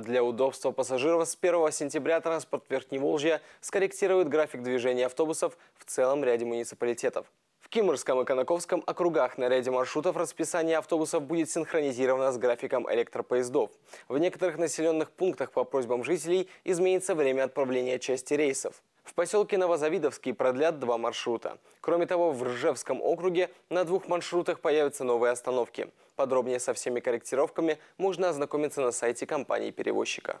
Для удобства пассажиров с 1 сентября транспорт Верхневолжья скорректирует график движения автобусов в целом ряде муниципалитетов. В Кимрском и Конаковском округах на ряде маршрутов расписание автобусов будет синхронизировано с графиком электропоездов. В некоторых населенных пунктах по просьбам жителей изменится время отправления части рейсов. В поселке Новозавидовский продлят два маршрута. Кроме того, в Ржевском округе на двух маршрутах появятся новые остановки. Подробнее со всеми корректировками можно ознакомиться на сайте компании-перевозчика.